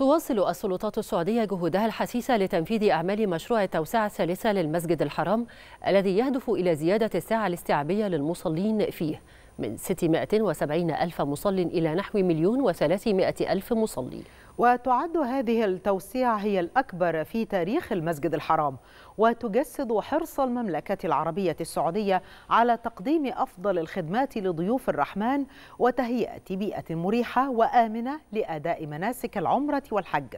تواصل السلطات السعودية جهودها الحثيثة لتنفيذ أعمال مشروع التوسعة الثالثة للمسجد الحرام الذي يهدف إلى زيادة الساعة الاستيعابية للمصلين فيه من 670 ألف مصل إلى نحو مليون وثلاثمائة ألف مصلي وتعد هذه التوسيع هي الأكبر في تاريخ المسجد الحرام وتجسد حرص المملكة العربية السعودية على تقديم أفضل الخدمات لضيوف الرحمن وتهيئة بيئة مريحة وآمنة لأداء مناسك العمرة والحج